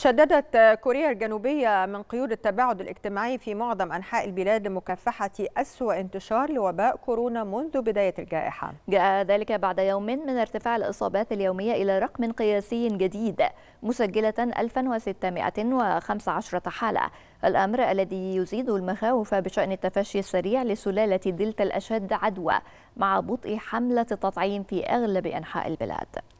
شددت كوريا الجنوبية من قيود التباعد الاجتماعي في معظم أنحاء البلاد لمكافحة أسوأ انتشار لوباء كورونا منذ بداية الجائحة جاء ذلك بعد يوم من ارتفاع الإصابات اليومية إلى رقم قياسي جديد مسجلة 1615 حالة الأمر الذي يزيد المخاوف بشأن التفشي السريع لسلالة دلتا الأشد عدوى مع بطء حملة التطعيم في أغلب أنحاء البلاد